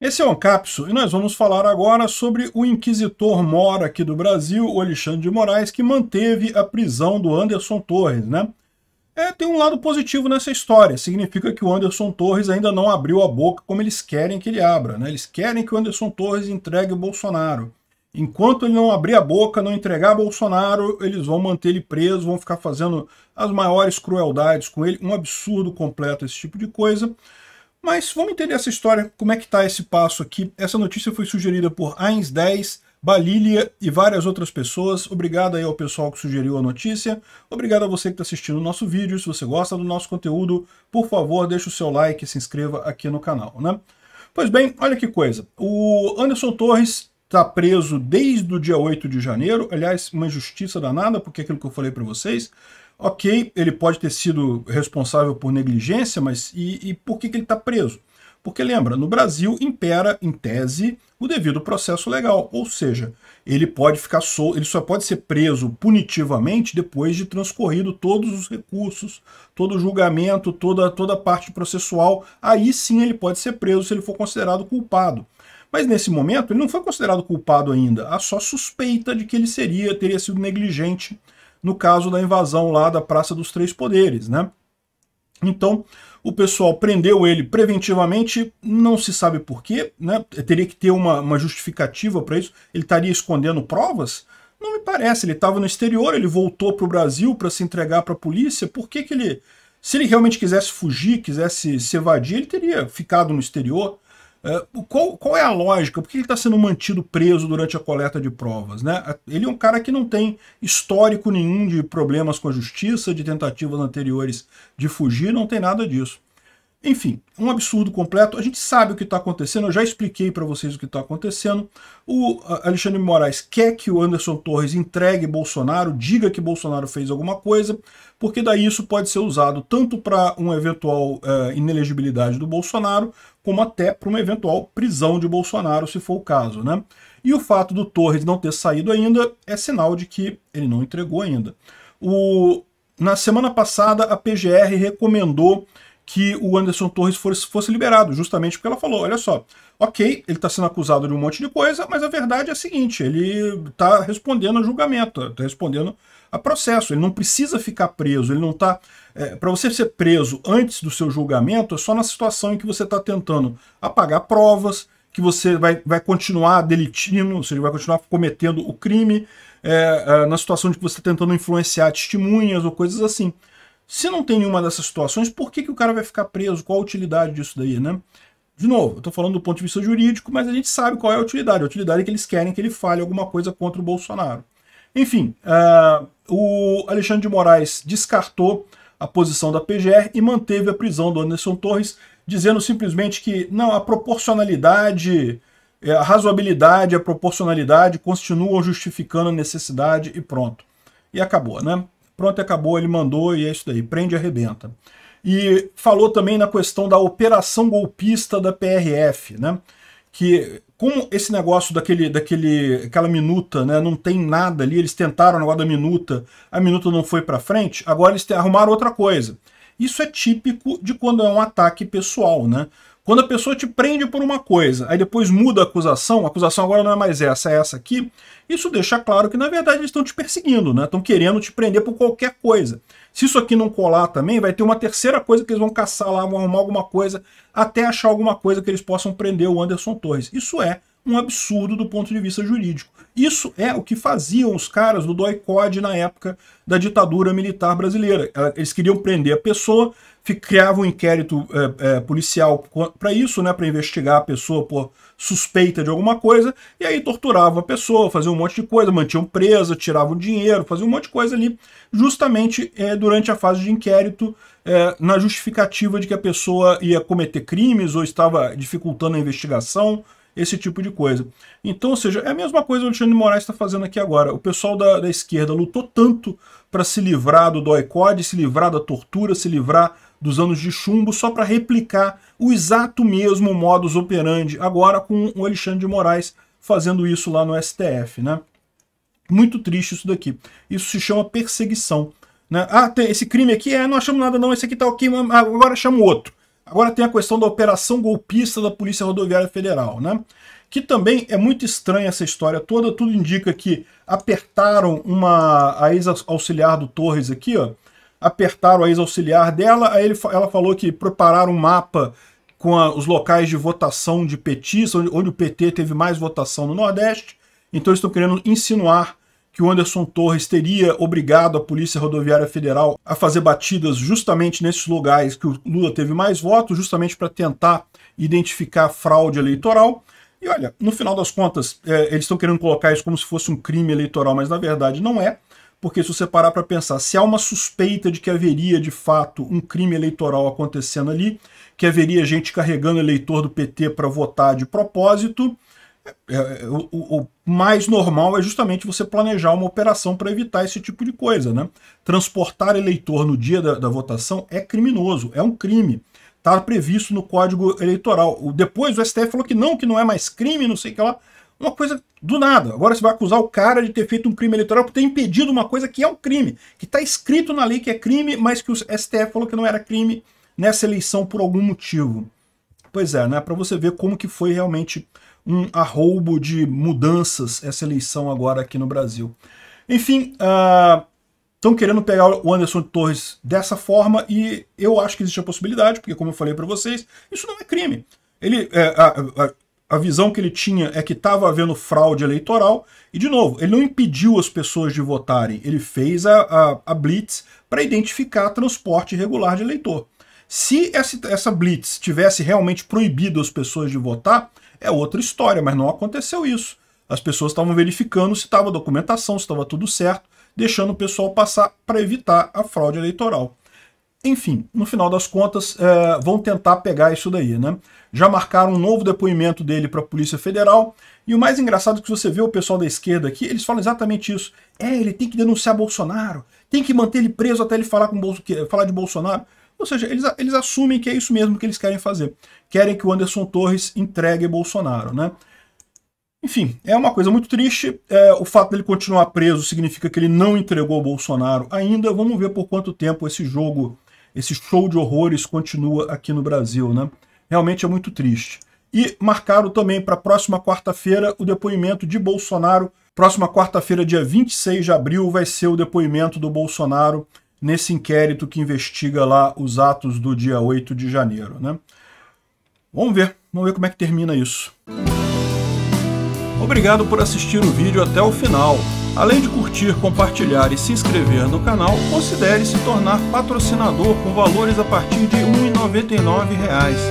Esse é o Ancapso e nós vamos falar agora sobre o inquisitor mora aqui do Brasil, o Alexandre de Moraes, que manteve a prisão do Anderson Torres, né? É, tem um lado positivo nessa história, significa que o Anderson Torres ainda não abriu a boca como eles querem que ele abra, né? Eles querem que o Anderson Torres entregue o Bolsonaro. Enquanto ele não abrir a boca, não entregar Bolsonaro, eles vão manter ele preso, vão ficar fazendo as maiores crueldades com ele, um absurdo completo esse tipo de coisa. Mas vamos entender essa história, como é que está esse passo aqui. Essa notícia foi sugerida por Ains 10, Balília e várias outras pessoas. Obrigado aí ao pessoal que sugeriu a notícia. Obrigado a você que está assistindo o nosso vídeo. Se você gosta do nosso conteúdo, por favor, deixe o seu like e se inscreva aqui no canal, né? Pois bem, olha que coisa. O Anderson Torres está preso desde o dia 8 de janeiro. Aliás, uma injustiça danada, porque é aquilo que eu falei para vocês. Ok, ele pode ter sido responsável por negligência, mas e, e por que, que ele está preso? Porque lembra, no Brasil impera, em tese, o devido processo legal, ou seja, ele pode ficar ele só pode ser preso punitivamente depois de transcorrido todos os recursos, todo o julgamento, toda, toda a parte processual. Aí sim ele pode ser preso se ele for considerado culpado. Mas nesse momento ele não foi considerado culpado ainda, há só suspeita de que ele seria, teria sido negligente no caso da invasão lá da Praça dos Três Poderes, né? Então, o pessoal prendeu ele preventivamente, não se sabe por quê, né? Teria que ter uma, uma justificativa para isso. Ele estaria escondendo provas? Não me parece. Ele estava no exterior, ele voltou para o Brasil para se entregar para a polícia. Por que, que ele. Se ele realmente quisesse fugir, quisesse se evadir, ele teria ficado no exterior. É, qual, qual, é a lógica? Por que ele está sendo mantido preso durante a coleta de provas? Né? Ele é um cara que não tem histórico nenhum de problemas com a justiça, de tentativas anteriores de fugir, não tem nada disso. Enfim, um absurdo completo. A gente sabe o que está acontecendo, eu já expliquei para vocês o que está acontecendo. O Alexandre Moraes quer que o Anderson Torres entregue Bolsonaro, diga que Bolsonaro fez alguma coisa, porque daí isso pode ser usado tanto para uma eventual uh, inelegibilidade do Bolsonaro, como até para uma eventual prisão de Bolsonaro, se for o caso. Né? E o fato do Torres não ter saído ainda é sinal de que ele não entregou ainda. O... Na semana passada, a PGR recomendou que o Anderson Torres fosse, fosse liberado, justamente porque ela falou, olha só, ok, ele está sendo acusado de um monte de coisa, mas a verdade é a seguinte, ele está respondendo a julgamento, está respondendo a processo, ele não precisa ficar preso, ele não está... É, para você ser preso antes do seu julgamento, é só na situação em que você está tentando apagar provas, que você vai, vai continuar delitindo, ou seja, vai continuar cometendo o crime, é, é, na situação de que você está tentando influenciar testemunhas ou coisas assim. Se não tem nenhuma dessas situações, por que, que o cara vai ficar preso? Qual a utilidade disso daí, né? De novo, eu estou falando do ponto de vista jurídico, mas a gente sabe qual é a utilidade. A utilidade é que eles querem que ele fale alguma coisa contra o Bolsonaro. Enfim, uh, o Alexandre de Moraes descartou a posição da PGR e manteve a prisão do Anderson Torres, dizendo simplesmente que não, a proporcionalidade, eh, a razoabilidade, a proporcionalidade continuam justificando a necessidade e pronto. E acabou, né? Pronto, acabou, ele mandou e é isso daí, prende e arrebenta. E falou também na questão da operação golpista da PRF, né? Que com esse negócio daquele, daquele, aquela minuta, né, não tem nada ali, eles tentaram o negócio da minuta, a minuta não foi para frente, agora eles arrumaram outra coisa. Isso é típico de quando é um ataque pessoal, né? Quando a pessoa te prende por uma coisa, aí depois muda a acusação, a acusação agora não é mais essa, é essa aqui, isso deixa claro que, na verdade, eles estão te perseguindo, né? Estão querendo te prender por qualquer coisa. Se isso aqui não colar também, vai ter uma terceira coisa que eles vão caçar lá, vão arrumar alguma coisa, até achar alguma coisa que eles possam prender o Anderson Torres. Isso é um absurdo do ponto de vista jurídico. Isso é o que faziam os caras do doi code na época da ditadura militar brasileira. Eles queriam prender a pessoa, criavam um inquérito é, é, policial para isso, né, para investigar a pessoa por suspeita de alguma coisa, e aí torturavam a pessoa, faziam um monte de coisa, mantinham presa, tiravam dinheiro, faziam um monte de coisa ali, justamente é, durante a fase de inquérito, é, na justificativa de que a pessoa ia cometer crimes ou estava dificultando a investigação, esse tipo de coisa. Então, ou seja, é a mesma coisa que o Alexandre de Moraes está fazendo aqui agora. O pessoal da, da esquerda lutou tanto para se livrar do doicode, se livrar da tortura, se livrar dos anos de chumbo, só para replicar o exato mesmo modus operandi, agora com o Alexandre de Moraes fazendo isso lá no STF, né? Muito triste isso daqui. Isso se chama perseguição. Né? Ah, tem esse crime aqui, é, não achamos nada não, esse aqui tá ok, agora chama o outro. Agora tem a questão da operação golpista da Polícia Rodoviária Federal, né? Que também é muito estranha essa história toda, tudo indica que apertaram uma a ex-auxiliar do Torres aqui, ó, apertaram a ex-auxiliar dela, aí ele, ela falou que prepararam um mapa com a, os locais de votação de petistas, onde, onde o PT teve mais votação no Nordeste, então eles estão querendo insinuar que o Anderson Torres teria obrigado a Polícia Rodoviária Federal a fazer batidas justamente nesses lugares que o Lula teve mais votos, justamente para tentar identificar fraude eleitoral. E olha, no final das contas, é, eles estão querendo colocar isso como se fosse um crime eleitoral, mas na verdade não é, porque se você parar para pensar, se há uma suspeita de que haveria de fato um crime eleitoral acontecendo ali, que haveria gente carregando eleitor do PT para votar de propósito, é, é, o, mais normal é justamente você planejar uma operação para evitar esse tipo de coisa. Né? Transportar eleitor no dia da, da votação é criminoso, é um crime. Está previsto no Código Eleitoral. O, depois o STF falou que não, que não é mais crime, não sei o que lá. Uma coisa do nada. Agora você vai acusar o cara de ter feito um crime eleitoral por ter impedido uma coisa que é um crime, que está escrito na lei que é crime, mas que o STF falou que não era crime nessa eleição por algum motivo. Pois é, né? Para você ver como que foi realmente um arroubo de mudanças essa eleição agora aqui no Brasil. Enfim, estão ah, uh, querendo pegar o Anderson Torres dessa forma e eu acho que existe a possibilidade, porque como eu falei para vocês, isso não é crime. Ele, é, a, a, a visão que ele tinha é que estava havendo fraude eleitoral, e de novo, ele não impediu as pessoas de votarem, ele fez a, a, a blitz para identificar transporte irregular de eleitor. Se essa, essa blitz tivesse realmente proibido as pessoas de votar, é outra história, mas não aconteceu isso. As pessoas estavam verificando se estava documentação, se estava tudo certo, deixando o pessoal passar para evitar a fraude eleitoral. Enfim, no final das contas, é, vão tentar pegar isso daí, né? Já marcaram um novo depoimento dele para a Polícia Federal. E o mais engraçado é que você vê o pessoal da esquerda aqui, eles falam exatamente isso. É, ele tem que denunciar Bolsonaro, tem que manter ele preso até ele falar, com, falar de Bolsonaro. Ou seja, eles, eles assumem que é isso mesmo que eles querem fazer. Querem que o Anderson Torres entregue Bolsonaro, né? Enfim, é uma coisa muito triste. É, o fato dele continuar preso significa que ele não entregou Bolsonaro ainda. Vamos ver por quanto tempo esse jogo, esse show de horrores continua aqui no Brasil, né? Realmente é muito triste. E marcaram também para a próxima quarta-feira o depoimento de Bolsonaro. Próxima quarta-feira, dia 26 de abril, vai ser o depoimento do Bolsonaro nesse inquérito que investiga lá os atos do dia 8 de janeiro. Né? Vamos ver, vamos ver como é que termina isso. Obrigado por assistir o vídeo até o final. Além de curtir, compartilhar e se inscrever no canal, considere se tornar patrocinador com valores a partir de R$ 1,99